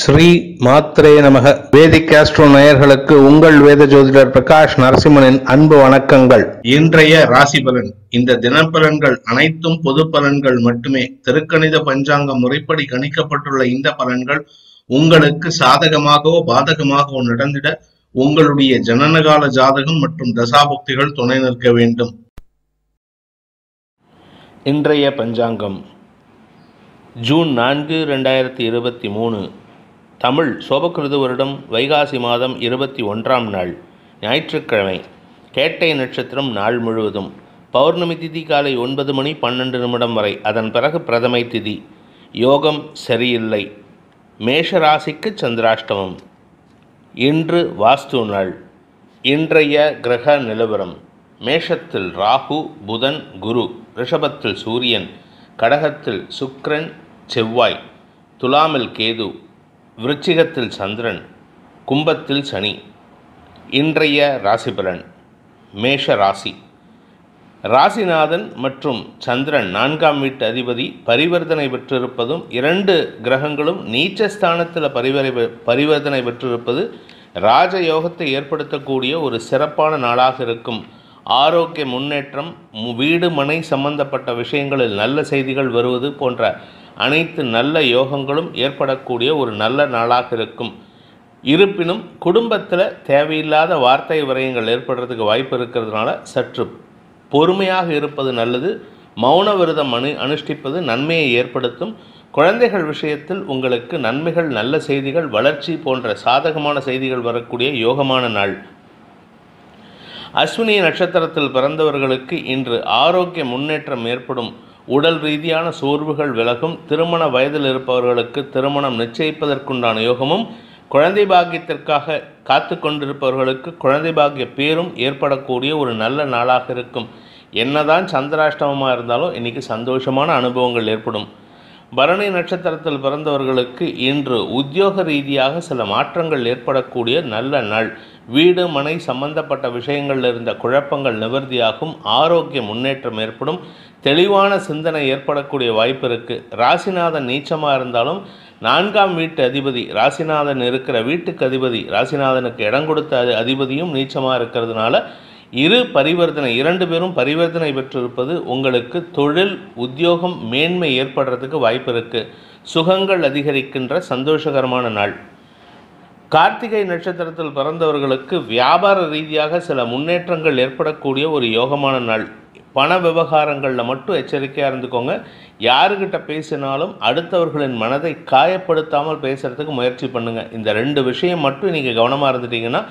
ஸ்ரீ மாத்ரே நமக வேதிக் காஸ்ட்ரோ நேயர்களுக்கு உங்கள் வேத ஜோதிடர் பிரகாஷ் நரசிம்மனின் அன்பு வணக்கங்கள் இன்றைய ராசி பலன் இந்த தினப்பலன்கள் அனைத்தும் பொது பலன்கள் மட்டுமே திருக்கணித பஞ்சாங்க முறைப்படி கணிக்கப்பட்டுள்ள இந்த பலன்கள் உங்களுக்கு சாதகமாகவோ பாதகமாகவோ நடந்திட உங்களுடைய ஜனனகால ஜாதகம் மற்றும் தசாபக்திகள் துணை நிற்க வேண்டும் இன்றைய பஞ்சாங்கம் ஜூன் நான்கு ரெண்டாயிரத்தி இருபத்தி மூணு தமிழ் சோபகிருது வருடம் வைகாசி மாதம் இருபத்தி ஒன்றாம் நாள் ஞாயிற்றுக்கிழமை கேட்டை நட்சத்திரம் நாள் முழுவதும் பௌர்ணமி திதி காலை ஒன்பது மணி பன்னெண்டு நிமிடம் வரை அதன் பிறகு பிரதமை திதி யோகம் சரியில்லை மேஷராசிக்கு சந்திராஷ்டமம் இன்று வாஸ்து நாள் இன்றைய கிரக நிலவரம் மேஷத்தில் ராகு புதன் குரு ரிஷபத்தில் சூரியன் கடகத்தில் சுக்ரன் செவ்வாய் துலாமில் கேது விருச்சிகத்தில் சந்திரன் கும்பத்தில் சனி இன்றைய பலன் மேஷ ராசி ராசிநாதன் மற்றும் சந்திரன் நான்காம் வீட்டு அதிபதி பரிவர்த்தனை பெற்றிருப்பதும் இரண்டு கிரகங்களும் நீச்ச ஸ்தானத்தில் பரிவரை பரிவர்த்தனை பெற்றிருப்பது ராஜயோகத்தை ஏற்படுத்தக்கூடிய ஒரு சிறப்பான நாளாக இருக்கும் ஆரோக்கிய முன்னேற்றம் வீடு மனை சம்பந்தப்பட்ட விஷயங்களில் நல்ல செய்திகள் வருவது போன்ற அனைத்து நல்ல யோகங்களும் ஏற்படக்கூடிய ஒரு நல்ல நாளாக இருக்கும் இருப்பினும் குடும்பத்தில் தேவையில்லாத வார்த்தை விரயங்கள் ஏற்படுறதுக்கு வாய்ப்பு இருக்கிறதுனால சற்று பொறுமையாக இருப்பது நல்லது மௌன விரதம் அனு அனுஷ்டிப்பது நன்மையை ஏற்படுத்தும் குழந்தைகள் விஷயத்தில் உங்களுக்கு நன்மைகள் நல்ல செய்திகள் வளர்ச்சி போன்ற சாதகமான செய்திகள் வரக்கூடிய யோகமான நாள் அஸ்வினி நட்சத்திரத்தில் பிறந்தவர்களுக்கு இன்று ஆரோக்கிய முன்னேற்றம் ஏற்படும் உடல் ரீதியான சோர்வுகள் விலகும் திருமண வயதில் இருப்பவர்களுக்கு திருமணம் நிச்சயிப்பதற்குண்டான யோகமும் குழந்தை பாக்கியத்திற்காக காத்து கொண்டிருப்பவர்களுக்கு குழந்தை பாக்கிய பேரும் ஏற்படக்கூடிய ஒரு நல்ல நாளாக இருக்கும் என்னதான் சந்திராஷ்டமமாக இருந்தாலும் இன்றைக்கி சந்தோஷமான அனுபவங்கள் ஏற்படும் பரணி நட்சத்திரத்தில் பிறந்தவர்களுக்கு இன்று உத்தியோக ரீதியாக சில மாற்றங்கள் ஏற்படக்கூடிய நல்ல நாள் வீடு மனை சம்பந்தப்பட்ட விஷயங்களில் இருந்த குழப்பங்கள் நிவர்த்தியாகும் ஆரோக்கிய முன்னேற்றம் ஏற்படும் தெளிவான சிந்தனை ஏற்படக்கூடிய வாய்ப்பு இருக்குது ராசிநாதன் நீச்சமாக இருந்தாலும் நான்காம் வீட்டு அதிபதி ராசிநாதன் இருக்கிற வீட்டுக்கு அதிபதி ராசிநாதனுக்கு இடம் கொடுத்த அதிபதியும் நீச்சமாக இருக்கிறதுனால இரு பரிவர்த்தனை இரண்டு பேரும் பரிவர்த்தனை பெற்றிருப்பது உங்களுக்கு தொழில் உத்தியோகம் மேன்மை ஏற்படுறதுக்கு வாய்ப்பு இருக்குது சுகங்கள் அதிகரிக்கின்ற சந்தோஷகரமான நாள் கார்த்திகை நட்சத்திரத்தில் பிறந்தவர்களுக்கு வியாபார ரீதியாக சில முன்னேற்றங்கள் ஏற்படக்கூடிய ஒரு யோகமான நாள் பண விவகாரங்களில் மட்டும் எச்சரிக்கையாக இருந்துக்கோங்க யாருக்கிட்ட பேசினாலும் அடுத்தவர்களின் மனதை காயப்படுத்தாமல் பேசுகிறதுக்கு முயற்சி பண்ணுங்கள் இந்த ரெண்டு விஷயம் மட்டும் நீங்கள் கவனமாக இருந்துட்டிங்கன்னா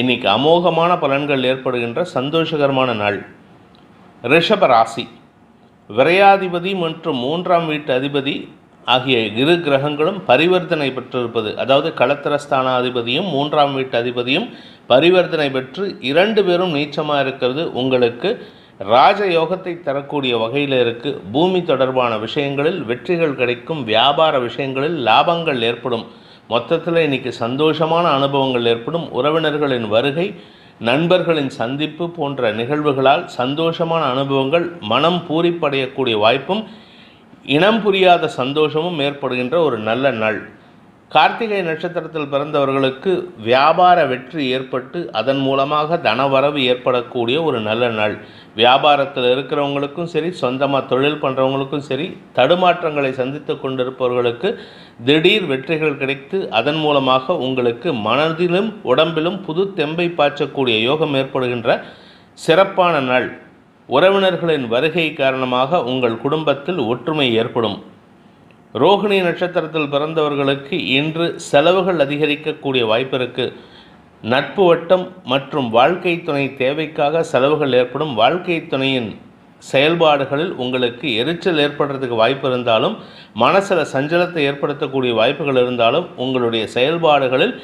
இன்றைக்கி அமோகமான பலன்கள் ஏற்படுகின்ற சந்தோஷகரமான நாள் ரிஷப ராசி விரையாதிபதி மற்றும் மூன்றாம் வீட்டு அதிபதி ஆகிய இரு கிரகங்களும் பரிவர்த்தனை பெற்றிருப்பது அதாவது அதிபதியும் மூன்றாம் வீட்டு அதிபதியும் பரிவர்த்தனை பெற்று இரண்டு பேரும் நீச்சமாக இருக்கிறது உங்களுக்கு ராஜயோகத்தை தரக்கூடிய வகையில் இருக்கு பூமி தொடர்பான விஷயங்களில் வெற்றிகள் கிடைக்கும் வியாபார விஷயங்களில் லாபங்கள் ஏற்படும் மொத்தத்தில் இன்னைக்கு சந்தோஷமான அனுபவங்கள் ஏற்படும் உறவினர்களின் வருகை நண்பர்களின் சந்திப்பு போன்ற நிகழ்வுகளால் சந்தோஷமான அனுபவங்கள் மனம் பூரிப்படையக்கூடிய வாய்ப்பும் இனம் புரியாத சந்தோஷமும் ஏற்படுகின்ற ஒரு நல்ல நாள் கார்த்திகை நட்சத்திரத்தில் பிறந்தவர்களுக்கு வியாபார வெற்றி ஏற்பட்டு அதன் மூலமாக தனவரவு ஏற்படக்கூடிய ஒரு நல்ல நாள் வியாபாரத்தில் இருக்கிறவங்களுக்கும் சரி சொந்தமாக தொழில் பண்ணுறவங்களுக்கும் சரி தடுமாற்றங்களை சந்தித்து கொண்டிருப்பவர்களுக்கு திடீர் வெற்றிகள் கிடைத்து அதன் மூலமாக உங்களுக்கு மனதிலும் உடம்பிலும் புது தெம்பை பாய்ச்சக்கூடிய யோகம் ஏற்படுகின்ற சிறப்பான நாள் உறவினர்களின் வருகை காரணமாக உங்கள் குடும்பத்தில் ஒற்றுமை ஏற்படும் ரோகிணி நட்சத்திரத்தில் பிறந்தவர்களுக்கு இன்று செலவுகள் அதிகரிக்கக்கூடிய வாய்ப்பு இருக்குது நட்பு வட்டம் மற்றும் வாழ்க்கை துணை தேவைக்காக செலவுகள் ஏற்படும் வாழ்க்கை துணையின் செயல்பாடுகளில் உங்களுக்கு எரிச்சல் ஏற்படுறதுக்கு வாய்ப்பு இருந்தாலும் மனசில் சஞ்சலத்தை ஏற்படுத்தக்கூடிய வாய்ப்புகள் இருந்தாலும் உங்களுடைய செயல்பாடுகளில்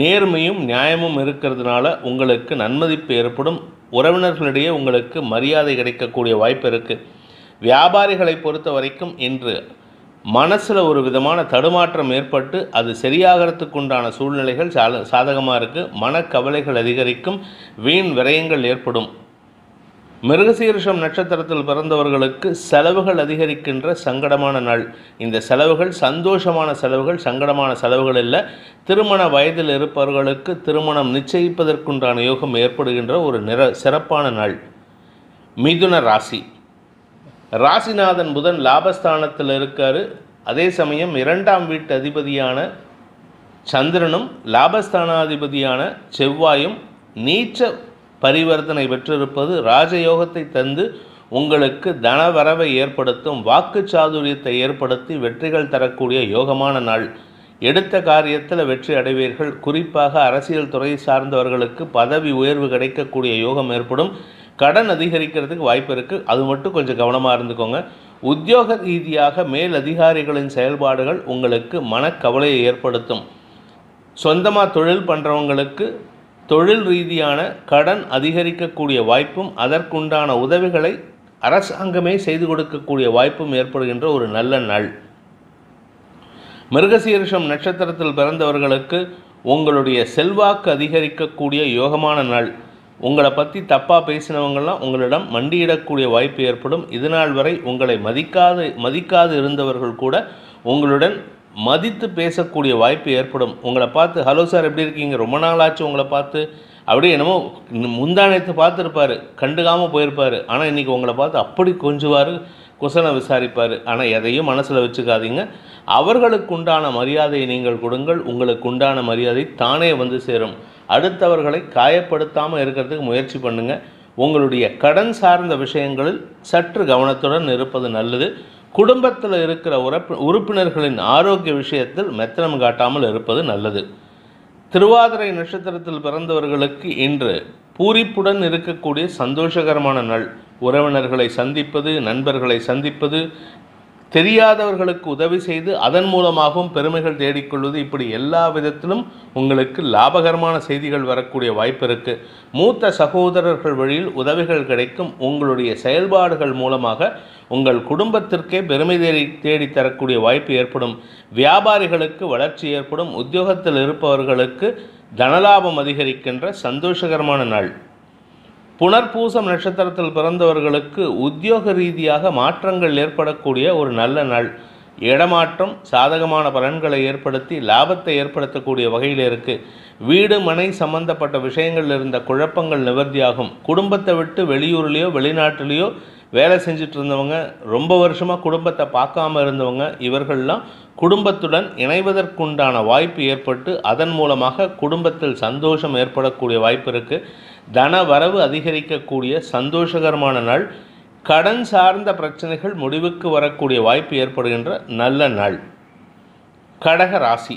நேர்மையும் நியாயமும் இருக்கிறதுனால உங்களுக்கு நன்மதிப்பு ஏற்படும் உறவினர்களிடையே உங்களுக்கு மரியாதை கிடைக்கக்கூடிய வாய்ப்பு இருக்குது வியாபாரிகளை பொறுத்த வரைக்கும் இன்று மனசில் ஒரு விதமான தடுமாற்றம் ஏற்பட்டு அது சரியாகிறதுக்குண்டான உண்டான சூழ்நிலைகள் சாத சாதகமாக இருக்குது மனக்கவலைகள் அதிகரிக்கும் வீண் விரயங்கள் ஏற்படும் மிருகசீரிஷம் நட்சத்திரத்தில் பிறந்தவர்களுக்கு செலவுகள் அதிகரிக்கின்ற சங்கடமான நாள் இந்த செலவுகள் சந்தோஷமான செலவுகள் சங்கடமான செலவுகள் இல்லை திருமண வயதில் இருப்பவர்களுக்கு திருமணம் நிச்சயிப்பதற்குண்டான யோகம் ஏற்படுகின்ற ஒரு நிற சிறப்பான நாள் மிதுன ராசி ராசிநாதன் புதன் லாபஸ்தானத்தில் இருக்கார் அதே சமயம் இரண்டாம் வீட்டு அதிபதியான சந்திரனும் லாபஸ்தானாதிபதியான செவ்வாயும் நீச்ச பரிவர்த்தனை பெற்றிருப்பது ராஜயோகத்தை தந்து உங்களுக்கு தனவரவை ஏற்படுத்தும் வாக்கு சாதுரியத்தை ஏற்படுத்தி வெற்றிகள் தரக்கூடிய யோகமான நாள் எடுத்த காரியத்தில் வெற்றி அடைவீர்கள் குறிப்பாக அரசியல் துறை சார்ந்தவர்களுக்கு பதவி உயர்வு கிடைக்கக்கூடிய யோகம் ஏற்படும் கடன் அதிகரிக்கிறதுக்கு வாய்ப்பு இருக்குது அது மட்டும் கொஞ்சம் கவனமாக இருந்துக்கோங்க உத்தியோக ரீதியாக மேல் அதிகாரிகளின் செயல்பாடுகள் உங்களுக்கு மனக்கவலையை ஏற்படுத்தும் சொந்தமாக தொழில் பண்ணுறவங்களுக்கு தொழில் ரீதியான கடன் அதிகரிக்கக்கூடிய வாய்ப்பும் அதற்குண்டான உதவிகளை அரசாங்கமே செய்து கொடுக்கக்கூடிய வாய்ப்பும் ஏற்படுகின்ற ஒரு நல்ல நாள் மிருகசீரிஷம் நட்சத்திரத்தில் பிறந்தவர்களுக்கு உங்களுடைய செல்வாக்கு அதிகரிக்கக்கூடிய யோகமான நாள் உங்களை பற்றி தப்பாக பேசினவங்கள்லாம் உங்களிடம் மண்டியிடக்கூடிய வாய்ப்பு ஏற்படும் இதுநாள் வரை உங்களை மதிக்காது மதிக்காது இருந்தவர்கள் கூட உங்களுடன் மதித்து பேசக்கூடிய வாய்ப்பு ஏற்படும் உங்களை பார்த்து ஹலோ சார் எப்படி இருக்கீங்க ரொம்ப நாள் ஆச்சு உங்களை பார்த்து அப்படியே என்னமோ முந்தானத்தை பார்த்துருப்பார் கண்டுக்காமல் போயிருப்பார் ஆனால் இன்றைக்கி உங்களை பார்த்து அப்படி கொஞ்சுவார் குசனை விசாரிப்பார் ஆனால் எதையும் மனசில் வச்சுக்காதீங்க அவர்களுக்கு உண்டான மரியாதையை நீங்கள் கொடுங்கள் உங்களுக்கு உண்டான மரியாதை தானே வந்து சேரும் அடுத்தவர்களை காயப்படுத்தாமல் இருக்கிறதுக்கு முயற்சி பண்ணுங்கள் உங்களுடைய கடன் சார்ந்த விஷயங்களில் சற்று கவனத்துடன் இருப்பது நல்லது குடும்பத்தில் இருக்கிற உறப்பு உறுப்பினர்களின் ஆரோக்கிய விஷயத்தில் மெத்தனம் காட்டாமல் இருப்பது நல்லது திருவாதிரை நட்சத்திரத்தில் பிறந்தவர்களுக்கு இன்று பூரிப்புடன் இருக்கக்கூடிய சந்தோஷகரமான நாள் உறவினர்களை சந்திப்பது நண்பர்களை சந்திப்பது தெரியாதவர்களுக்கு உதவி செய்து அதன் மூலமாகவும் பெருமைகள் தேடிக்கொள்வது இப்படி எல்லா விதத்திலும் உங்களுக்கு லாபகரமான செய்திகள் வரக்கூடிய வாய்ப்பு இருக்குது மூத்த சகோதரர்கள் வழியில் உதவிகள் கிடைக்கும் உங்களுடைய செயல்பாடுகள் மூலமாக உங்கள் குடும்பத்திற்கே பெருமை தேடி தேடித்தரக்கூடிய வாய்ப்பு ஏற்படும் வியாபாரிகளுக்கு வளர்ச்சி ஏற்படும் உத்தியோகத்தில் இருப்பவர்களுக்கு தனலாபம் அதிகரிக்கின்ற சந்தோஷகரமான நாள் புனர்பூசம் நட்சத்திரத்தில் பிறந்தவர்களுக்கு உத்தியோக ரீதியாக மாற்றங்கள் ஏற்படக்கூடிய ஒரு நல்ல நாள் இடமாற்றம் சாதகமான பலன்களை ஏற்படுத்தி லாபத்தை ஏற்படுத்தக்கூடிய வகையில் இருக்கு வீடு மனை சம்பந்தப்பட்ட விஷயங்கள் இருந்த குழப்பங்கள் நிவர்த்தியாகும் குடும்பத்தை விட்டு வெளியூர்லேயோ வெளிநாட்டிலேயோ வேலை செஞ்சுட்டு இருந்தவங்க ரொம்ப வருஷமாக குடும்பத்தை பார்க்காம இருந்தவங்க இவர்கள்லாம் குடும்பத்துடன் இணைவதற்குண்டான வாய்ப்பு ஏற்பட்டு அதன் மூலமாக குடும்பத்தில் சந்தோஷம் ஏற்படக்கூடிய வாய்ப்பு இருக்குது தன வரவு அதிகரிக்கக்கூடிய சந்தோஷகரமான நாள் கடன் சார்ந்த பிரச்சனைகள் முடிவுக்கு வரக்கூடிய வாய்ப்பு ஏற்படுகின்ற நல்ல நாள் கடக ராசி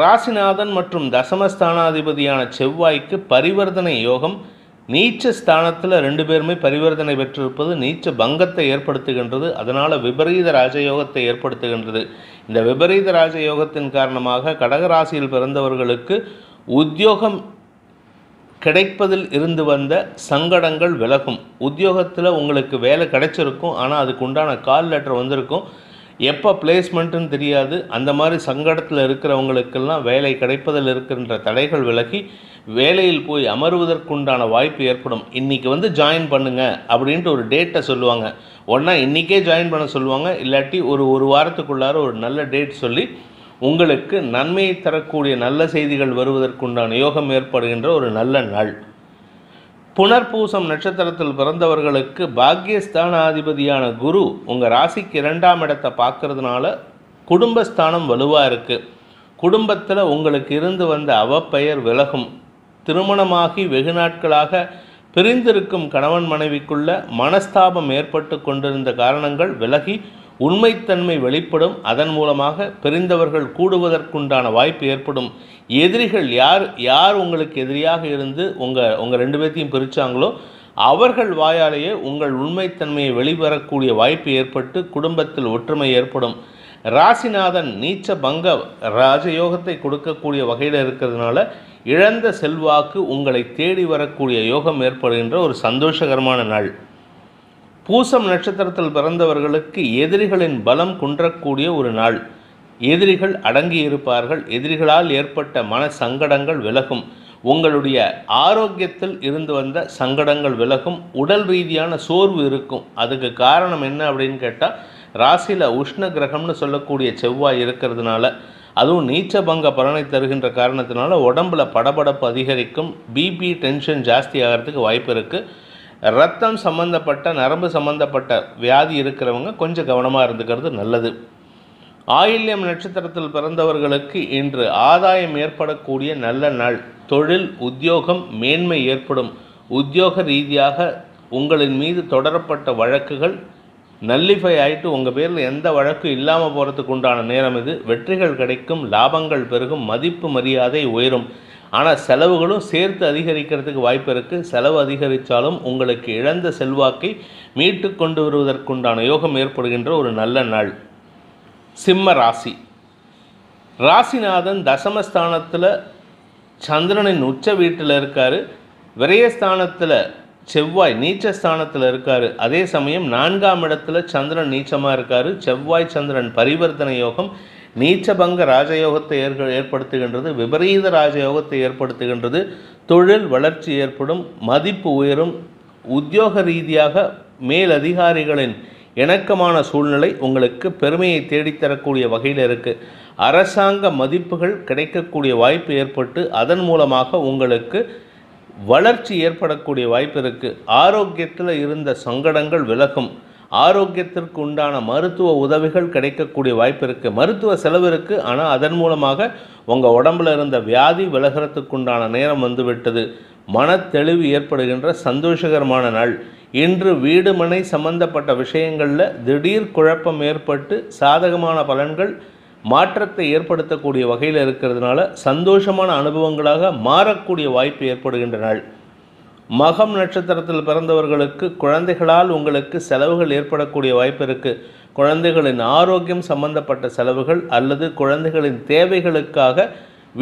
ராசிநாதன் மற்றும் தசமஸ்தானாதிபதியான செவ்வாய்க்கு பரிவர்த்தனை யோகம் நீச்ச ஸ்தானத்தில் ரெண்டு பேருமே பரிவர்த்தனை பெற்றிருப்பது நீச்ச பங்கத்தை ஏற்படுத்துகின்றது அதனால் விபரீத ராஜயோகத்தை ஏற்படுத்துகின்றது இந்த விபரீத ராஜயோகத்தின் காரணமாக கடகராசியில் பிறந்தவர்களுக்கு உத்தியோகம் கிடைப்பதில் இருந்து வந்த சங்கடங்கள் விலகும் உத்தியோகத்தில் உங்களுக்கு வேலை கிடைச்சிருக்கும் ஆனால் அதுக்கு உண்டான கால் லெட்டர் வந்திருக்கும் எப்போ பிளேஸ்மெண்ட்டுன்னு தெரியாது அந்த மாதிரி சங்கடத்தில் இருக்கிறவங்களுக்கெல்லாம் வேலை கிடைப்பதில் இருக்கின்ற தடைகள் விலகி வேலையில் போய் அமருவதற்குண்டான வாய்ப்பு ஏற்படும் இன்றைக்கி வந்து ஜாயின் பண்ணுங்கள் அப்படின்ட்டு ஒரு டேட்டை சொல்லுவாங்க ஒன்றா இன்றைக்கே ஜாயின் பண்ண சொல்லுவாங்க இல்லாட்டி ஒரு ஒரு வாரத்துக்குள்ளார ஒரு நல்ல டேட் சொல்லி உங்களுக்கு நன்மையை தரக்கூடிய நல்ல செய்திகள் வருவதற்குண்டான யோகம் ஏற்படுகின்ற ஒரு நல்ல நாள் புனர்பூசம் நட்சத்திரத்தில் பிறந்தவர்களுக்கு பாக்யஸ்தானாதிபதியான குரு உங்கள் ராசிக்கு இரண்டாம் இடத்தை பார்க்கறதுனால குடும்பஸ்தானம் வலுவாக இருக்குது குடும்பத்தில் உங்களுக்கு இருந்து வந்த அவப்பெயர் விலகும் திருமணமாகி வெகு நாட்களாக பிரிந்திருக்கும் கணவன் மனைவிக்குள்ள மனஸ்தாபம் ஏற்பட்டு கொண்டிருந்த காரணங்கள் விலகி உண்மைத்தன்மை வெளிப்படும் அதன் மூலமாக பிரிந்தவர்கள் கூடுவதற்குண்டான வாய்ப்பு ஏற்படும் எதிரிகள் யார் யார் உங்களுக்கு எதிரியாக இருந்து உங்கள் உங்கள் ரெண்டு பேர்த்தையும் பிரித்தாங்களோ அவர்கள் வாயாலேயே உங்கள் உண்மைத்தன்மையை வெளிவரக்கூடிய வாய்ப்பு ஏற்பட்டு குடும்பத்தில் ஒற்றுமை ஏற்படும் ராசிநாதன் நீச்ச பங்க ராஜயோகத்தை கொடுக்கக்கூடிய வகையில் இருக்கிறதுனால இழந்த செல்வாக்கு உங்களை தேடி வரக்கூடிய யோகம் ஏற்படுகின்ற ஒரு சந்தோஷகரமான நாள் பூசம் நட்சத்திரத்தில் பிறந்தவர்களுக்கு எதிரிகளின் பலம் குன்றக்கூடிய ஒரு நாள் எதிரிகள் அடங்கியிருப்பார்கள் எதிரிகளால் ஏற்பட்ட மன சங்கடங்கள் விலகும் உங்களுடைய ஆரோக்கியத்தில் இருந்து வந்த சங்கடங்கள் விலகும் உடல் ரீதியான சோர்வு இருக்கும் அதுக்கு காரணம் என்ன அப்படின்னு கேட்டால் ராசியில் உஷ்ண கிரகம்னு சொல்லக்கூடிய செவ்வாய் இருக்கிறதுனால அதுவும் பங்க பலனை தருகின்ற காரணத்தினால உடம்புல படபடப்பு அதிகரிக்கும் பிபி டென்ஷன் ஜாஸ்தி ஆகிறதுக்கு வாய்ப்பு இருக்குது ரத்தம் சம்மந்தப்பட்ட நரம்பு சம்மந்தப்பட்ட வியாதி இருக்கிறவங்க கொஞ்சம் கவனமாக இருந்துக்கிறது நல்லது ஆயில்யம் நட்சத்திரத்தில் பிறந்தவர்களுக்கு இன்று ஆதாயம் ஏற்படக்கூடிய நல்ல நாள் தொழில் உத்தியோகம் மேன்மை ஏற்படும் உத்தியோக ரீதியாக உங்களின் மீது தொடரப்பட்ட வழக்குகள் நல்லிஃபை ஆகிட்டு உங்கள் பேரில் எந்த வழக்கும் இல்லாமல் போகிறதுக்கு உண்டான நேரம் இது வெற்றிகள் கிடைக்கும் லாபங்கள் பெருகும் மதிப்பு மரியாதை உயரும் ஆனால் செலவுகளும் சேர்த்து அதிகரிக்கிறதுக்கு வாய்ப்பு இருக்குது செலவு அதிகரித்தாலும் உங்களுக்கு இழந்த செல்வாக்கை மீட்டு கொண்டு வருவதற்குண்டான யோகம் ஏற்படுகின்ற ஒரு நல்ல நாள் சிம்ம ராசி ராசிநாதன் தசமஸ்தானத்தில் சந்திரனின் உச்ச வீட்டில் இருக்கார் விரயஸ்தானத்தில் செவ்வாய் நீச்சஸ்தானத்தில் இருக்கார் அதே சமயம் நான்காம் இடத்துல சந்திரன் நீச்சமாக இருக்கார் செவ்வாய் சந்திரன் பரிவர்த்தனை யோகம் நீச்சபங்க ராஜயோகத்தை ஏற்க ஏற்படுத்துகின்றது விபரீத ராஜயோகத்தை ஏற்படுத்துகின்றது தொழில் வளர்ச்சி ஏற்படும் மதிப்பு உயரும் உத்தியோக ரீதியாக மேலதிகாரிகளின் இணக்கமான சூழ்நிலை உங்களுக்கு பெருமையை தேடித்தரக்கூடிய வகையில் இருக்குது அரசாங்க மதிப்புகள் கிடைக்கக்கூடிய வாய்ப்பு ஏற்பட்டு அதன் மூலமாக உங்களுக்கு வளர்ச்சி ஏற்படக்கூடிய வாய்ப்பு இருக்குது ஆரோக்கியத்தில் இருந்த சங்கடங்கள் விலகும் ஆரோக்கியத்திற்கு உண்டான மருத்துவ உதவிகள் கிடைக்கக்கூடிய வாய்ப்பு இருக்குது மருத்துவ செலவு இருக்குது ஆனால் அதன் மூலமாக உங்கள் உடம்பில் இருந்த வியாதி விலகிறதுக்கு உண்டான நேரம் வந்துவிட்டது மன தெளிவு ஏற்படுகின்ற சந்தோஷகரமான நாள் இன்று வீடு மனை சம்பந்தப்பட்ட விஷயங்களில் திடீர் குழப்பம் ஏற்பட்டு சாதகமான பலன்கள் மாற்றத்தை ஏற்படுத்தக்கூடிய வகையில் இருக்கிறதுனால சந்தோஷமான அனுபவங்களாக மாறக்கூடிய வாய்ப்பு ஏற்படுகின்ற நாள் மகம் நட்சத்திரத்தில் பிறந்தவர்களுக்கு குழந்தைகளால் உங்களுக்கு செலவுகள் ஏற்படக்கூடிய வாய்ப்பு இருக்குது குழந்தைகளின் ஆரோக்கியம் சம்பந்தப்பட்ட செலவுகள் அல்லது குழந்தைகளின் தேவைகளுக்காக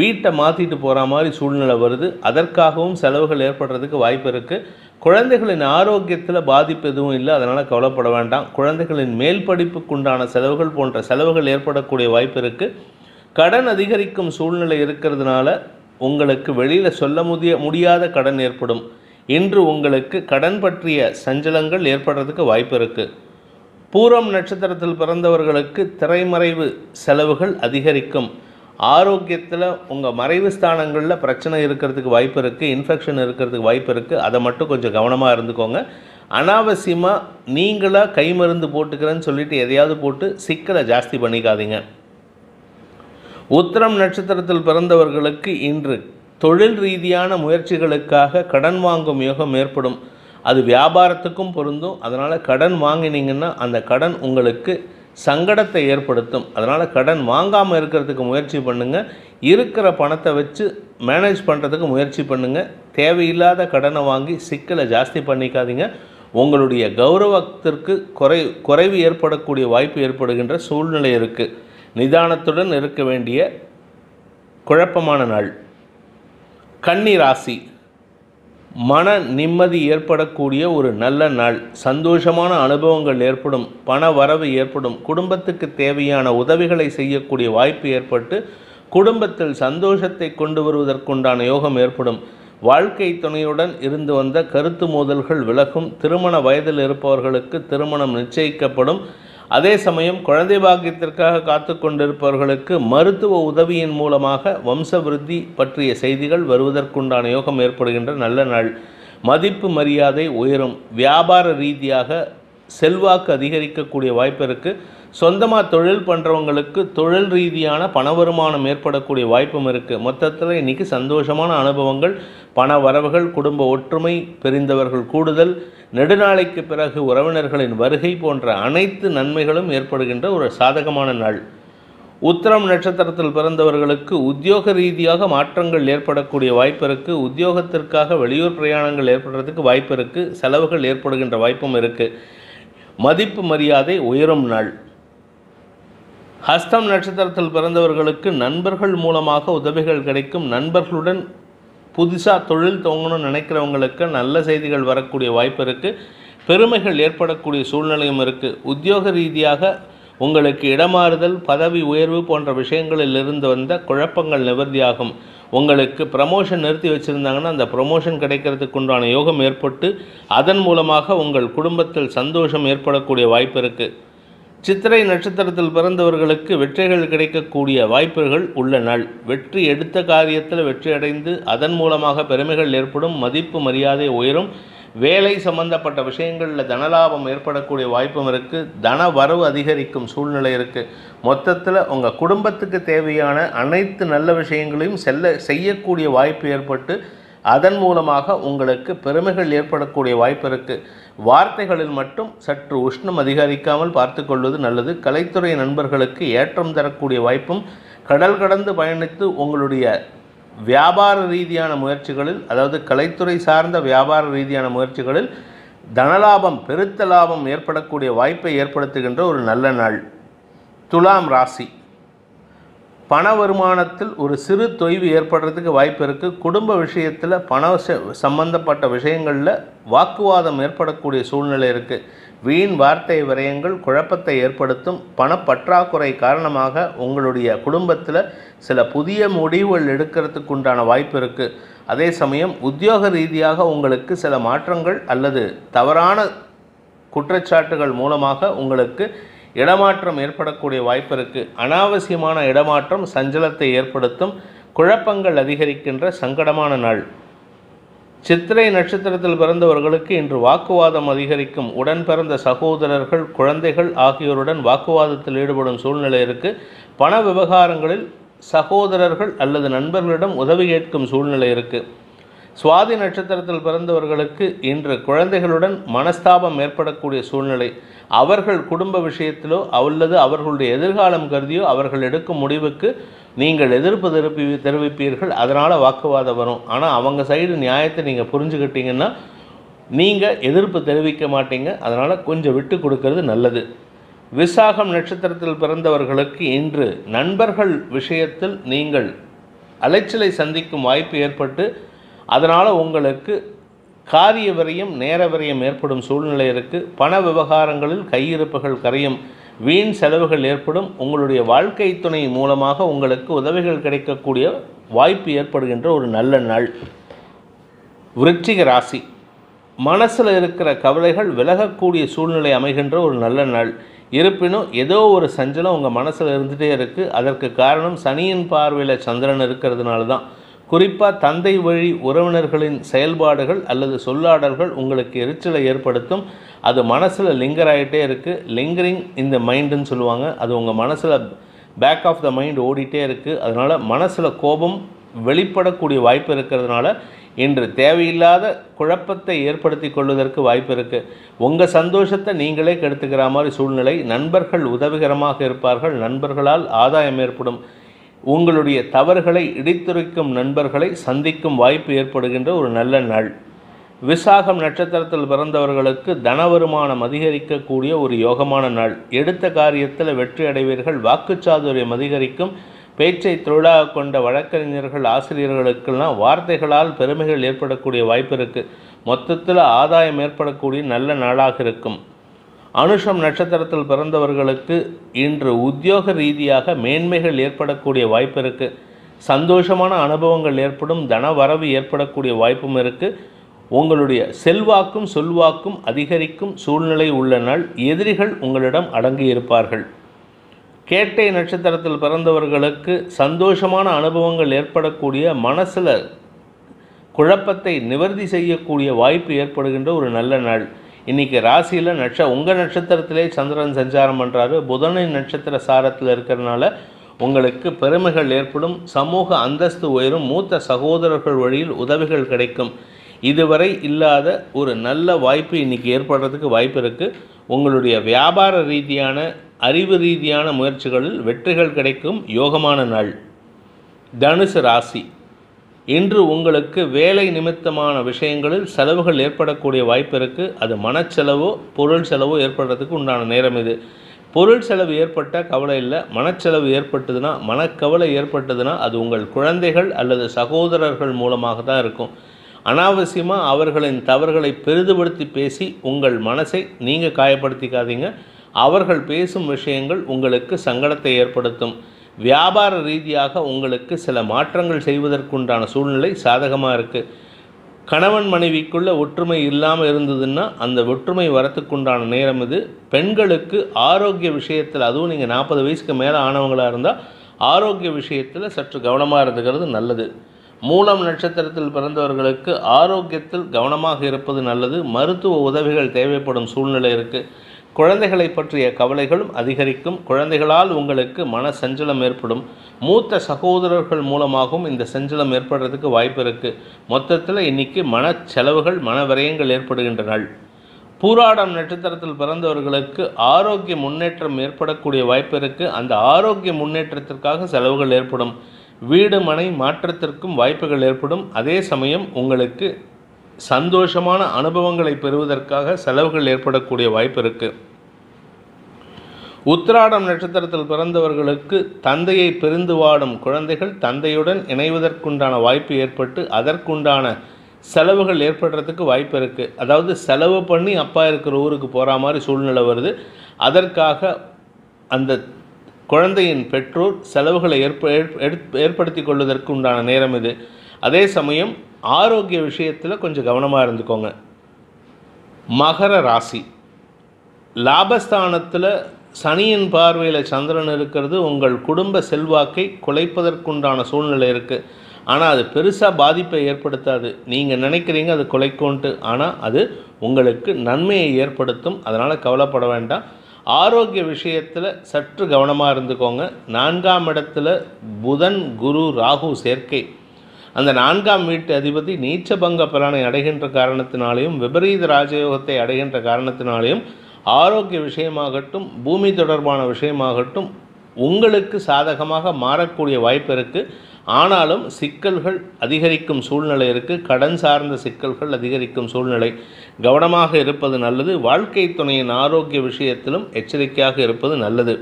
வீட்டை மாற்றிட்டு போகிற மாதிரி சூழ்நிலை வருது அதற்காகவும் செலவுகள் ஏற்படுறதுக்கு வாய்ப்பு இருக்குது குழந்தைகளின் ஆரோக்கியத்தில் பாதிப்பு எதுவும் இல்லை அதனால் கவலைப்பட வேண்டாம் குழந்தைகளின் மேல் படிப்புக்குண்டான செலவுகள் போன்ற செலவுகள் ஏற்படக்கூடிய வாய்ப்பு இருக்குது கடன் அதிகரிக்கும் சூழ்நிலை இருக்கிறதுனால உங்களுக்கு வெளியில் சொல்ல முடிய முடியாத கடன் ஏற்படும் இன்று உங்களுக்கு கடன் பற்றிய சஞ்சலங்கள் ஏற்படுறதுக்கு வாய்ப்பு இருக்குது பூரம் நட்சத்திரத்தில் பிறந்தவர்களுக்கு திரைமறைவு செலவுகள் அதிகரிக்கும் ஆரோக்கியத்தில் உங்கள் மறைவு ஸ்தானங்களில் பிரச்சனை இருக்கிறதுக்கு வாய்ப்பு இருக்குது இன்ஃபெக்ஷன் இருக்கிறதுக்கு வாய்ப்பு இருக்குது அதை மட்டும் கொஞ்சம் கவனமாக இருந்துக்கோங்க அனாவசியமாக நீங்களாக கை மருந்து போட்டுக்கிறேன்னு சொல்லிட்டு எதையாவது போட்டு சிக்கலை ஜாஸ்தி பண்ணிக்காதீங்க உத்திரம் நட்சத்திரத்தில் பிறந்தவர்களுக்கு இன்று தொழில் ரீதியான முயற்சிகளுக்காக கடன் வாங்கும் யோகம் ஏற்படும் அது வியாபாரத்துக்கும் பொருந்தும் அதனால் கடன் வாங்கினீங்கன்னா அந்த கடன் உங்களுக்கு சங்கடத்தை ஏற்படுத்தும் அதனால் கடன் வாங்காமல் இருக்கிறதுக்கு முயற்சி பண்ணுங்கள் இருக்கிற பணத்தை வச்சு மேனேஜ் பண்ணுறதுக்கு முயற்சி பண்ணுங்கள் தேவையில்லாத கடனை வாங்கி சிக்கலை ஜாஸ்தி பண்ணிக்காதீங்க உங்களுடைய கௌரவத்திற்கு குறை குறைவு ஏற்படக்கூடிய வாய்ப்பு ஏற்படுகின்ற சூழ்நிலை இருக்குது நிதானத்துடன் இருக்க வேண்டிய குழப்பமான நாள் கன்னி ராசி மன நிம்மதி ஏற்படக்கூடிய ஒரு நல்ல நாள் சந்தோஷமான அனுபவங்கள் ஏற்படும் பண வரவு ஏற்படும் குடும்பத்துக்கு தேவையான உதவிகளை செய்யக்கூடிய வாய்ப்பு ஏற்பட்டு குடும்பத்தில் சந்தோஷத்தை கொண்டு வருவதற்குண்டான யோகம் ஏற்படும் வாழ்க்கை துணையுடன் இருந்து வந்த கருத்து மோதல்கள் விலகும் திருமண வயதில் இருப்பவர்களுக்கு திருமணம் நிச்சயிக்கப்படும் அதே சமயம் குழந்தை பாக்கியத்திற்காக காத்து கொண்டிருப்பவர்களுக்கு மருத்துவ உதவியின் மூலமாக வம்சவிருத்தி பற்றிய செய்திகள் வருவதற்குண்டான யோகம் ஏற்படுகின்ற நல்ல நாள் மதிப்பு மரியாதை உயரும் வியாபார ரீதியாக செல்வாக்கு அதிகரிக்கக்கூடிய வாய்ப்பு இருக்குது சொந்தமாக தொழில் பண்ணுறவங்களுக்கு தொழில் ரீதியான பண வருமானம் ஏற்படக்கூடிய வாய்ப்பும் இருக்குது மொத்தத்தில் இன்றைக்கி சந்தோஷமான அனுபவங்கள் பண வரவுகள் குடும்ப ஒற்றுமை பிரிந்தவர்கள் கூடுதல் நெடுநாளைக்கு பிறகு உறவினர்களின் வருகை போன்ற அனைத்து நன்மைகளும் ஏற்படுகின்ற ஒரு சாதகமான நாள் உத்தரம் நட்சத்திரத்தில் பிறந்தவர்களுக்கு உத்தியோக ரீதியாக மாற்றங்கள் ஏற்படக்கூடிய வாய்ப்பு இருக்குது உத்தியோகத்திற்காக வெளியூர் பிரயாணங்கள் ஏற்படுறதுக்கு வாய்ப்பு இருக்குது செலவுகள் ஏற்படுகின்ற வாய்ப்பும் இருக்குது மதிப்பு மரியாதை உயரும் நாள் ஹஸ்தம் நட்சத்திரத்தில் பிறந்தவர்களுக்கு நண்பர்கள் மூலமாக உதவிகள் கிடைக்கும் நண்பர்களுடன் புதுசாக தொழில் துவங்கணும்னு நினைக்கிறவங்களுக்கு நல்ல செய்திகள் வரக்கூடிய வாய்ப்பு இருக்குது பெருமைகள் ஏற்படக்கூடிய சூழ்நிலையும் இருக்குது உத்தியோக ரீதியாக உங்களுக்கு இடமாறுதல் பதவி உயர்வு போன்ற விஷயங்களில் இருந்து வந்த குழப்பங்கள் நிவர்த்தியாகும் உங்களுக்கு ப்ரமோஷன் நிறுத்தி வச்சுருந்தாங்கன்னா அந்த ப்ரமோஷன் கிடைக்கிறதுக்கு உண்டான யோகம் ஏற்பட்டு அதன் மூலமாக உங்கள் குடும்பத்தில் சந்தோஷம் ஏற்படக்கூடிய வாய்ப்பு இருக்குது சித்திரை நட்சத்திரத்தில் பிறந்தவர்களுக்கு வெற்றிகள் கிடைக்கக்கூடிய வாய்ப்புகள் உள்ள நாள் வெற்றி எடுத்த காரியத்தில் வெற்றி அடைந்து அதன் மூலமாக பெருமைகள் ஏற்படும் மதிப்பு மரியாதை உயரும் வேலை சம்பந்தப்பட்ட விஷயங்களில் தனலாபம் ஏற்படக்கூடிய வாய்ப்பும் இருக்குது தன வரவு அதிகரிக்கும் சூழ்நிலை இருக்குது மொத்தத்தில் உங்கள் குடும்பத்துக்கு தேவையான அனைத்து நல்ல விஷயங்களையும் செல்ல செய்யக்கூடிய வாய்ப்பு ஏற்பட்டு அதன் மூலமாக உங்களுக்கு பெருமைகள் ஏற்படக்கூடிய வாய்ப்பு இருக்குது வார்த்தைகளில் மட்டும் சற்று உஷ்ணம் அதிகரிக்காமல் பார்த்து கொள்வது நல்லது கலைத்துறை நண்பர்களுக்கு ஏற்றம் தரக்கூடிய வாய்ப்பும் கடல் கடந்து பயணித்து உங்களுடைய வியாபார ரீதியான முயற்சிகளில் அதாவது கலைத்துறை சார்ந்த வியாபார ரீதியான முயற்சிகளில் தனலாபம் பெருத்த லாபம் ஏற்படக்கூடிய வாய்ப்பை ஏற்படுத்துகின்ற ஒரு நல்ல நாள் துலாம் ராசி பண வருமானத்தில் ஒரு சிறு தொய்வு ஏற்படுறதுக்கு வாய்ப்பு இருக்குது குடும்ப விஷயத்தில் பண சம்பந்தப்பட்ட விஷயங்களில் வாக்குவாதம் ஏற்படக்கூடிய சூழ்நிலை இருக்குது வீண் வார்த்தை விரயங்கள் குழப்பத்தை ஏற்படுத்தும் பணப்பற்றாக்குறை காரணமாக உங்களுடைய குடும்பத்தில் சில புதிய முடிவுகள் எடுக்கிறதுக்கு உண்டான வாய்ப்பு இருக்குது அதே சமயம் உத்தியோக ரீதியாக உங்களுக்கு சில மாற்றங்கள் அல்லது தவறான குற்றச்சாட்டுகள் மூலமாக உங்களுக்கு இடமாற்றம் ஏற்படக்கூடிய வாய்ப்பு இருக்குது அனாவசியமான இடமாற்றம் சஞ்சலத்தை ஏற்படுத்தும் குழப்பங்கள் அதிகரிக்கின்ற சங்கடமான நாள் சித்திரை நட்சத்திரத்தில் பிறந்தவர்களுக்கு இன்று வாக்குவாதம் அதிகரிக்கும் உடன் பிறந்த சகோதரர்கள் குழந்தைகள் ஆகியோருடன் வாக்குவாதத்தில் ஈடுபடும் சூழ்நிலை இருக்குது பண விவகாரங்களில் சகோதரர்கள் அல்லது நண்பர்களிடம் உதவி கேட்கும் சூழ்நிலை இருக்குது சுவாதி நட்சத்திரத்தில் பிறந்தவர்களுக்கு இன்று குழந்தைகளுடன் மனஸ்தாபம் ஏற்படக்கூடிய சூழ்நிலை அவர்கள் குடும்ப விஷயத்திலோ அல்லது அவர்களுடைய எதிர்காலம் கருதியோ அவர்கள் எடுக்கும் முடிவுக்கு நீங்கள் எதிர்ப்பு தெரிவி தெரிவிப்பீர்கள் அதனால் வாக்குவாதம் வரும் ஆனால் அவங்க சைடு நியாயத்தை நீங்கள் புரிஞ்சுக்கிட்டீங்கன்னா நீங்கள் எதிர்ப்பு தெரிவிக்க மாட்டீங்க அதனால் கொஞ்சம் விட்டு கொடுக்கறது நல்லது விசாகம் நட்சத்திரத்தில் பிறந்தவர்களுக்கு இன்று நண்பர்கள் விஷயத்தில் நீங்கள் அலைச்சலை சந்திக்கும் வாய்ப்பு ஏற்பட்டு அதனால் உங்களுக்கு காரிய விரயம் நேர விரயம் ஏற்படும் சூழ்நிலை இருக்குது பண விவகாரங்களில் கையிருப்புகள் கரையும் வீண் செலவுகள் ஏற்படும் உங்களுடைய வாழ்க்கை துணை மூலமாக உங்களுக்கு உதவிகள் கிடைக்கக்கூடிய வாய்ப்பு ஏற்படுகின்ற ஒரு நல்ல நாள் விருச்சிக ராசி மனசில் இருக்கிற கவலைகள் விலகக்கூடிய சூழ்நிலை அமைகின்ற ஒரு நல்ல நாள் இருப்பினும் ஏதோ ஒரு சஞ்சலம் உங்கள் மனசில் இருந்துகிட்டே இருக்குது அதற்கு காரணம் சனியின் பார்வையில் சந்திரன் இருக்கிறதுனால தான் குறிப்பாக தந்தை வழி உறவினர்களின் செயல்பாடுகள் அல்லது சொல்லாடல்கள் உங்களுக்கு எரிச்சலை ஏற்படுத்தும் அது மனசில் லிங்கர் ஆகிட்டே இருக்குது லிங்கரிங் இந்த மைண்டுன்னு சொல்லுவாங்க அது உங்கள் மனசில் பேக் ஆஃப் த மைண்ட் ஓடிட்டே இருக்குது அதனால் மனசில் கோபம் வெளிப்படக்கூடிய வாய்ப்பு இருக்கிறதுனால இன்று தேவையில்லாத குழப்பத்தை ஏற்படுத்தி கொள்வதற்கு வாய்ப்பு இருக்குது உங்கள் சந்தோஷத்தை நீங்களே கெடுத்துக்கிற மாதிரி சூழ்நிலை நண்பர்கள் உதவிகரமாக இருப்பார்கள் நண்பர்களால் ஆதாயம் ஏற்படும் உங்களுடைய தவறுகளை இடித்துரைக்கும் நண்பர்களை சந்திக்கும் வாய்ப்பு ஏற்படுகின்ற ஒரு நல்ல நாள் விசாகம் நட்சத்திரத்தில் பிறந்தவர்களுக்கு தன வருமானம் அதிகரிக்கக்கூடிய ஒரு யோகமான நாள் எடுத்த காரியத்தில் வெற்றி அடைவீர்கள் வாக்குச்சாதுரியம் அதிகரிக்கும் பேச்சை தொழிலாக கொண்ட வழக்கறிஞர்கள் ஆசிரியர்களுக்கெல்லாம் வார்த்தைகளால் பெருமைகள் ஏற்படக்கூடிய வாய்ப்பு இருக்குது மொத்தத்தில் ஆதாயம் ஏற்படக்கூடிய நல்ல நாளாக இருக்கும் அனுஷம் நட்சத்திரத்தில் பிறந்தவர்களுக்கு இன்று உத்தியோக ரீதியாக மேன்மைகள் ஏற்படக்கூடிய வாய்ப்பு இருக்குது சந்தோஷமான அனுபவங்கள் ஏற்படும் தன வரவு ஏற்படக்கூடிய வாய்ப்பும் இருக்குது உங்களுடைய செல்வாக்கும் சொல்வாக்கும் அதிகரிக்கும் சூழ்நிலை உள்ள நாள் எதிரிகள் உங்களிடம் அடங்கியிருப்பார்கள் கேட்டை நட்சத்திரத்தில் பிறந்தவர்களுக்கு சந்தோஷமான அனுபவங்கள் ஏற்படக்கூடிய மனசில் குழப்பத்தை நிவர்த்தி செய்யக்கூடிய வாய்ப்பு ஏற்படுகின்ற ஒரு நல்ல நாள் இன்றைக்கி ராசியில் நட்ச உங்கள் நட்சத்திரத்திலே சந்திரன் சஞ்சாரம் பண்ணுறாரு புதனின் நட்சத்திர சாரத்தில் இருக்கிறனால உங்களுக்கு பெருமைகள் ஏற்படும் சமூக அந்தஸ்து உயரும் மூத்த சகோதரர்கள் வழியில் உதவிகள் கிடைக்கும் இதுவரை இல்லாத ஒரு நல்ல வாய்ப்பு இன்றைக்கி ஏற்படுறதுக்கு வாய்ப்பு இருக்குது உங்களுடைய வியாபார ரீதியான அறிவு ரீதியான முயற்சிகளில் வெற்றிகள் கிடைக்கும் யோகமான நாள் தனுசு ராசி இன்று உங்களுக்கு வேலை நிமித்தமான விஷயங்களில் செலவுகள் ஏற்படக்கூடிய வாய்ப்பு இருக்குது அது மனச்செலவோ பொருள் செலவோ ஏற்படுறதுக்கு உண்டான நேரம் இது பொருள் செலவு ஏற்பட்ட கவலை இல்லை மனச்செலவு ஏற்பட்டதுன்னா மனக்கவலை ஏற்பட்டதுன்னா அது உங்கள் குழந்தைகள் அல்லது சகோதரர்கள் மூலமாக தான் இருக்கும் அனாவசியமாக அவர்களின் தவறுகளை பெரிதுபடுத்தி பேசி உங்கள் மனசை நீங்கள் காயப்படுத்திக்காதீங்க அவர்கள் பேசும் விஷயங்கள் உங்களுக்கு சங்கடத்தை ஏற்படுத்தும் வியாபார ரீதியாக உங்களுக்கு சில மாற்றங்கள் செய்வதற்குண்டான சூழ்நிலை சாதகமாக இருக்குது கணவன் மனைவிக்குள்ள ஒற்றுமை இல்லாமல் இருந்ததுன்னா அந்த ஒற்றுமை வரத்துக்குண்டான நேரம் இது பெண்களுக்கு ஆரோக்கிய விஷயத்தில் அதுவும் நீங்கள் நாற்பது வயசுக்கு மேலே ஆனவங்களாக இருந்தால் ஆரோக்கிய விஷயத்தில் சற்று கவனமாக இருந்துக்கிறது நல்லது மூலம் நட்சத்திரத்தில் பிறந்தவர்களுக்கு ஆரோக்கியத்தில் கவனமாக இருப்பது நல்லது மருத்துவ உதவிகள் தேவைப்படும் சூழ்நிலை இருக்குது குழந்தைகளை பற்றிய கவலைகளும் அதிகரிக்கும் குழந்தைகளால் உங்களுக்கு மன சஞ்சலம் ஏற்படும் மூத்த சகோதரர்கள் மூலமாகவும் இந்த சஞ்சலம் ஏற்படுறதுக்கு வாய்ப்பு இருக்குது மொத்தத்தில் இன்றைக்கி மன செலவுகள் மன விரயங்கள் பூராடம் நட்சத்திரத்தில் பிறந்தவர்களுக்கு ஆரோக்கிய முன்னேற்றம் ஏற்படக்கூடிய வாய்ப்பு இருக்குது அந்த ஆரோக்கிய முன்னேற்றத்திற்காக செலவுகள் ஏற்படும் வீடு மனை மாற்றத்திற்கும் வாய்ப்புகள் ஏற்படும் அதே சமயம் உங்களுக்கு சந்தோஷமான அனுபவங்களை பெறுவதற்காக செலவுகள் ஏற்படக்கூடிய வாய்ப்பு இருக்குது உத்திராடம் நட்சத்திரத்தில் பிறந்தவர்களுக்கு தந்தையை பிரிந்து வாடும் குழந்தைகள் தந்தையுடன் இணைவதற்குண்டான வாய்ப்பு ஏற்பட்டு அதற்குண்டான செலவுகள் ஏற்படுறதுக்கு வாய்ப்பு இருக்குது அதாவது செலவு பண்ணி அப்பா இருக்கிற ஊருக்கு போகிற மாதிரி சூழ்நிலை வருது அதற்காக அந்த குழந்தையின் பெற்றோர் செலவுகளை ஏற்ப ஏற்படுத்தி கொள்வதற்கு உண்டான நேரம் இது அதே சமயம் ஆரோக்கிய விஷயத்தில் கொஞ்சம் கவனமாக இருந்துக்கோங்க மகர ராசி லாபஸ்தானத்தில் சனியின் பார்வையில் சந்திரன் இருக்கிறது உங்கள் குடும்ப செல்வாக்கை குலைப்பதற்குண்டான சூழ்நிலை இருக்குது ஆனால் அது பெருசாக பாதிப்பை ஏற்படுத்தாது நீங்கள் நினைக்கிறீங்க அது குலைக்கோன்ட்டு ஆனால் அது உங்களுக்கு நன்மையை ஏற்படுத்தும் அதனால் கவலைப்பட வேண்டாம் ஆரோக்கிய விஷயத்தில் சற்று கவனமாக இருந்துக்கோங்க நான்காம் இடத்துல புதன் குரு ராகு சேர்க்கை அந்த நான்காம் வீட்டு அதிபதி நீச்சபங்க பலனை அடைகின்ற காரணத்தினாலேயும் விபரீத ராஜயோகத்தை அடைகின்ற காரணத்தினாலேயும் ஆரோக்கிய விஷயமாகட்டும் பூமி தொடர்பான விஷயமாகட்டும் உங்களுக்கு சாதகமாக மாறக்கூடிய வாய்ப்பு இருக்குது ஆனாலும் சிக்கல்கள் அதிகரிக்கும் சூழ்நிலை இருக்குது கடன் சார்ந்த சிக்கல்கள் அதிகரிக்கும் சூழ்நிலை கவனமாக இருப்பது நல்லது வாழ்க்கை துணையின் ஆரோக்கிய விஷயத்திலும் எச்சரிக்கையாக இருப்பது நல்லது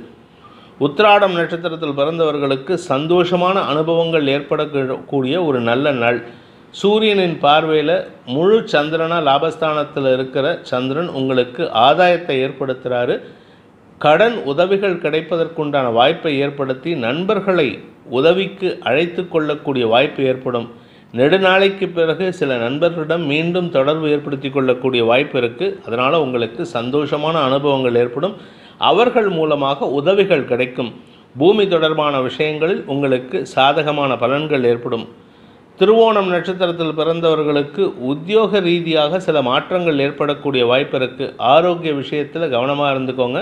உத்திராடம் நட்சத்திரத்தில் பிறந்தவர்களுக்கு சந்தோஷமான அனுபவங்கள் ஏற்படக்கூடிய ஒரு நல்ல நாள் சூரியனின் பார்வையில் முழு சந்திரனாக லாபஸ்தானத்தில் இருக்கிற சந்திரன் உங்களுக்கு ஆதாயத்தை ஏற்படுத்துகிறாரு கடன் உதவிகள் கிடைப்பதற்குண்டான வாய்ப்பை ஏற்படுத்தி நண்பர்களை உதவிக்கு அழைத்து கொள்ளக்கூடிய வாய்ப்பு ஏற்படும் நெடுநாளைக்கு பிறகு சில நண்பர்களிடம் மீண்டும் தொடர்பு ஏற்படுத்தி கொள்ளக்கூடிய வாய்ப்பு இருக்குது அதனால் உங்களுக்கு சந்தோஷமான அனுபவங்கள் ஏற்படும் அவர்கள் மூலமாக உதவிகள் கிடைக்கும் பூமி தொடர்பான விஷயங்களில் உங்களுக்கு சாதகமான பலன்கள் ஏற்படும் திருவோணம் நட்சத்திரத்தில் பிறந்தவர்களுக்கு உத்தியோக ரீதியாக சில மாற்றங்கள் ஏற்படக்கூடிய வாய்ப்பு இருக்குது ஆரோக்கிய விஷயத்தில் கவனமாக இருந்துக்கோங்க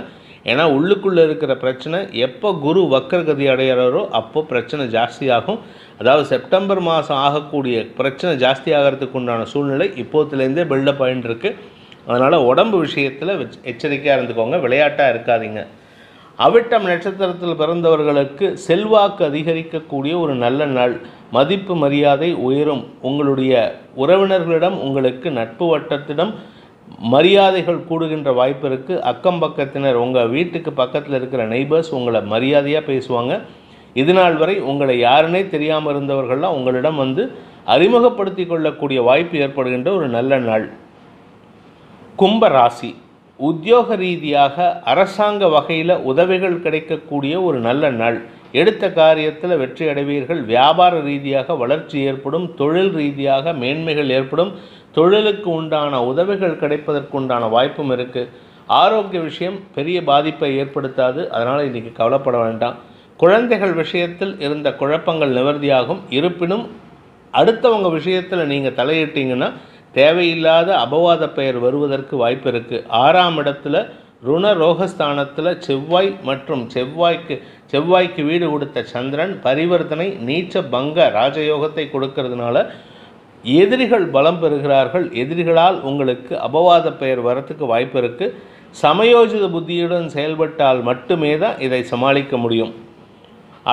ஏன்னா உள்ளுக்குள்ளே இருக்கிற பிரச்சனை எப்போ குரு வக்கரகதி அடைகிறாரோ அப்போ பிரச்சனை ஜாஸ்தியாகும் அதாவது செப்டம்பர் மாதம் ஆகக்கூடிய பிரச்சனை ஜாஸ்தி ஆகிறதுக்கு உண்டான சூழ்நிலை இப்போத்துலேருந்தே பில்டப் ஆகிட்டு இருக்குது அதனால் உடம்பு விஷயத்தில் எச்சரிக்கையாக இருந்துக்கோங்க விளையாட்டாக இருக்காதிங்க அவிட்டம் நட்சத்திரத்தில் பிறந்தவர்களுக்கு செல்வாக்கு அதிகரிக்கக்கூடிய ஒரு நல்ல நாள் மதிப்பு மரியாதை உயரும் உங்களுடைய உறவினர்களிடம் உங்களுக்கு நட்பு வட்டத்திடம் மரியாதைகள் கூடுகின்ற வாய்ப்பு இருக்குது அக்கம் பக்கத்தினர் உங்கள் வீட்டுக்கு பக்கத்தில் இருக்கிற நெய்பர்ஸ் உங்களை மரியாதையாக பேசுவாங்க இது நாள் வரை உங்களை யாருனே தெரியாமல் இருந்தவர்கள்லாம் உங்களிடம் வந்து அறிமுகப்படுத்தி கொள்ளக்கூடிய வாய்ப்பு ஏற்படுகின்ற ஒரு நல்ல நாள் கும்ப ராசி உத்தியோக ரீதியாக அரசாங்க வகையில் உதவிகள் கிடைக்கக்கூடிய ஒரு நல்ல நாள் எடுத்த காரியத்தில் வெற்றி அடைவீர்கள் வியாபார ரீதியாக வளர்ச்சி ஏற்படும் தொழில் ரீதியாக மேன்மைகள் ஏற்படும் தொழிலுக்கு உண்டான உதவிகள் கிடைப்பதற்குண்டான வாய்ப்பும் இருக்குது ஆரோக்கிய விஷயம் பெரிய பாதிப்பை ஏற்படுத்தாது அதனால் இன்றைக்கி கவலைப்பட வேண்டாம் குழந்தைகள் விஷயத்தில் இருந்த குழப்பங்கள் நிவர்த்தியாகும் இருப்பினும் அடுத்தவங்க விஷயத்தில் நீங்கள் தலையிட்டீங்கன்னா தேவையில்லாத அபவாத பெயர் வருவதற்கு வாய்ப்பு இருக்குது ஆறாம் இடத்துல ருண ரோகஸ்தானத்தில் செவ்வாய் மற்றும் செவ்வாய்க்கு செவ்வாய்க்கு வீடு கொடுத்த சந்திரன் பரிவர்த்தனை நீச்ச பங்க ராஜயோகத்தை கொடுக்கறதுனால எதிரிகள் பலம் பெறுகிறார்கள் எதிரிகளால் உங்களுக்கு அபவாத பெயர் வரத்துக்கு வாய்ப்பு இருக்குது சமயோஜித புத்தியுடன் செயல்பட்டால் மட்டுமே தான் இதை சமாளிக்க முடியும்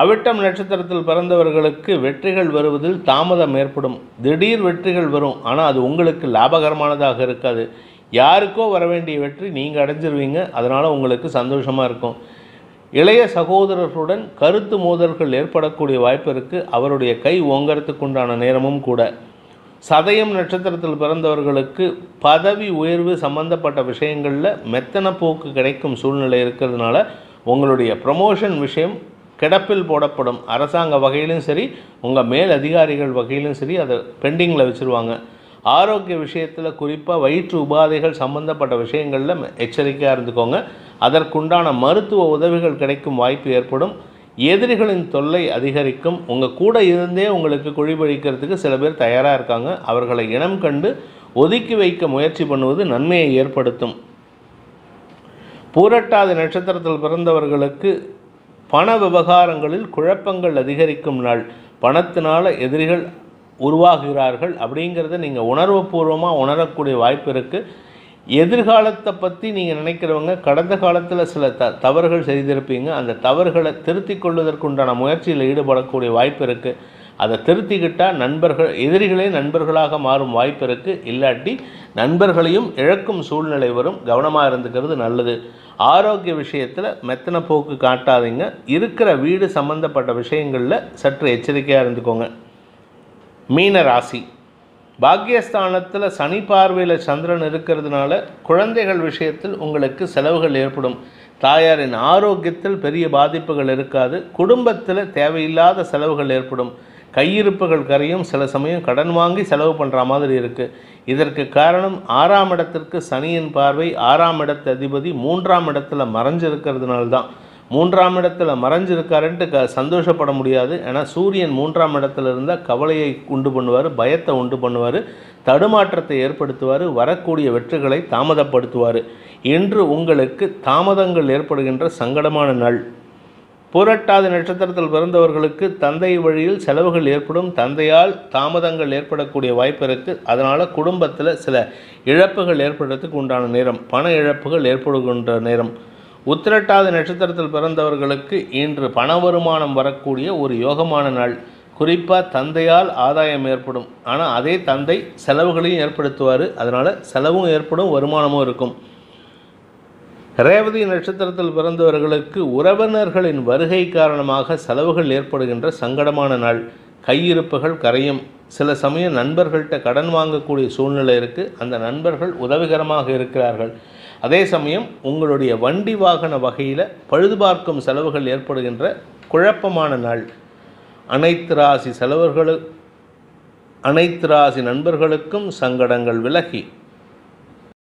அவிட்டம் நட்சத்திரத்தில் பிறந்தவர்களுக்கு வெற்றிகள் வருவதில் தாமதம் ஏற்படும் திடீர் வெற்றிகள் வரும் ஆனால் அது உங்களுக்கு லாபகரமானதாக இருக்காது யாருக்கோ வர வேண்டிய வெற்றி நீங்கள் அடைஞ்சிருவீங்க அதனால் உங்களுக்கு சந்தோஷமாக இருக்கும் இளைய சகோதரர்களுடன் கருத்து மோதல்கள் ஏற்படக்கூடிய வாய்ப்பு இருக்குது அவருடைய கை ஓங்கறத்துக்குண்டான நேரமும் கூட சதயம் நட்சத்திரத்தில் பிறந்தவர்களுக்கு பதவி உயர்வு சம்பந்தப்பட்ட விஷயங்களில் மெத்தன போக்கு கிடைக்கும் சூழ்நிலை இருக்கிறதுனால உங்களுடைய ப்ரமோஷன் விஷயம் கிடப்பில் போடப்படும் அரசாங்க வகையிலும் சரி உங்கள் மேல் அதிகாரிகள் வகையிலும் சரி அதை பெண்டிங்கில் வச்சுருவாங்க ஆரோக்கிய விஷயத்தில் குறிப்பாக வயிற்று உபாதைகள் சம்பந்தப்பட்ட விஷயங்களில் எச்சரிக்கையாக இருந்துக்கோங்க அதற்குண்டான மருத்துவ உதவிகள் கிடைக்கும் வாய்ப்பு ஏற்படும் எதிரிகளின் தொல்லை அதிகரிக்கும் உங்கள் கூட இருந்தே உங்களுக்கு குழிபழிக்கிறதுக்கு சில பேர் தயாராக இருக்காங்க அவர்களை இனம் கண்டு ஒதுக்கி வைக்க முயற்சி பண்ணுவது நன்மையை ஏற்படுத்தும் பூரட்டாதி நட்சத்திரத்தில் பிறந்தவர்களுக்கு பண விவகாரங்களில் குழப்பங்கள் அதிகரிக்கும் நாள் பணத்தினால் எதிரிகள் உருவாகிறார்கள் அப்படிங்கிறத நீங்கள் உணர்வு பூர்வமாக உணரக்கூடிய வாய்ப்பு இருக்குது எதிர்காலத்தை பற்றி நீங்கள் நினைக்கிறவங்க கடந்த காலத்தில் சில த தவறுகள் செய்திருப்பீங்க அந்த தவறுகளை திருத்தி கொள்வதற்குண்டான முயற்சியில் ஈடுபடக்கூடிய வாய்ப்பு இருக்குது அதை திருத்திக்கிட்டால் நண்பர்கள் எதிரிகளே நண்பர்களாக மாறும் வாய்ப்பு இருக்குது இல்லாட்டி நண்பர்களையும் இழக்கும் சூழ்நிலை வரும் கவனமாக இருந்துக்கிறது நல்லது ஆரோக்கிய விஷயத்தில் மெத்தன போக்கு காட்டாதீங்க இருக்கிற வீடு சம்மந்தப்பட்ட விஷயங்களில் சற்று எச்சரிக்கையாக இருந்துக்கோங்க மீன ராசி பாக்கியஸ்தானத்தில் சனி பார்வையில் சந்திரன் இருக்கிறதுனால குழந்தைகள் விஷயத்தில் உங்களுக்கு செலவுகள் ஏற்படும் தாயாரின் ஆரோக்கியத்தில் பெரிய பாதிப்புகள் இருக்காது குடும்பத்தில் தேவையில்லாத செலவுகள் ஏற்படும் கையிருப்புகள் கரையும் சில சமயம் கடன் வாங்கி செலவு பண்ணுற மாதிரி இருக்குது இதற்கு காரணம் ஆறாம் இடத்திற்கு சனியின் பார்வை ஆறாம் இடத்து அதிபதி மூன்றாம் இடத்துல மறைஞ்சிருக்கிறதுனால தான் மூன்றாம் இடத்துல மறைஞ்சிருக்காருன்ட்டு க சந்தோஷப்பட முடியாது ஏன்னா சூரியன் மூன்றாம் இடத்துல இருந்தால் கவலையை உண்டு பண்ணுவார் பயத்தை உண்டு பண்ணுவார் தடுமாற்றத்தை ஏற்படுத்துவார் வரக்கூடிய வெற்றிகளை தாமதப்படுத்துவார் இன்று உங்களுக்கு தாமதங்கள் ஏற்படுகின்ற சங்கடமான நாள் பூரட்டாதி நட்சத்திரத்தில் பிறந்தவர்களுக்கு தந்தை வழியில் செலவுகள் ஏற்படும் தந்தையால் தாமதங்கள் ஏற்படக்கூடிய வாய்ப்பு இருக்குது அதனால் குடும்பத்தில் சில இழப்புகள் ஏற்படுறதுக்கு உண்டான நேரம் பண இழப்புகள் ஏற்படுகின்ற நேரம் உத்திரட்டாத நட்சத்திரத்தில் பிறந்தவர்களுக்கு இன்று பண வருமானம் வரக்கூடிய ஒரு யோகமான நாள் குறிப்பாக தந்தையால் ஆதாயம் ஏற்படும் ஆனால் அதே தந்தை செலவுகளையும் ஏற்படுத்துவார் அதனால் செலவும் ஏற்படும் வருமானமும் இருக்கும் ரேவதி நட்சத்திரத்தில் பிறந்தவர்களுக்கு உறவினர்களின் வருகை காரணமாக செலவுகள் ஏற்படுகின்ற சங்கடமான நாள் கையிருப்புகள் கரையும் சில சமயம் நண்பர்கள்ட்ட கடன் வாங்கக்கூடிய சூழ்நிலை இருக்குது அந்த நண்பர்கள் உதவிகரமாக இருக்கிறார்கள் அதே சமயம் உங்களுடைய வண்டி வாகன வகையில் பழுதுபார்க்கும் செலவுகள் ஏற்படுகின்ற குழப்பமான நாள் அனைத்து ராசி செலவுகளும் அனைத்து ராசி நண்பர்களுக்கும் சங்கடங்கள் விலகி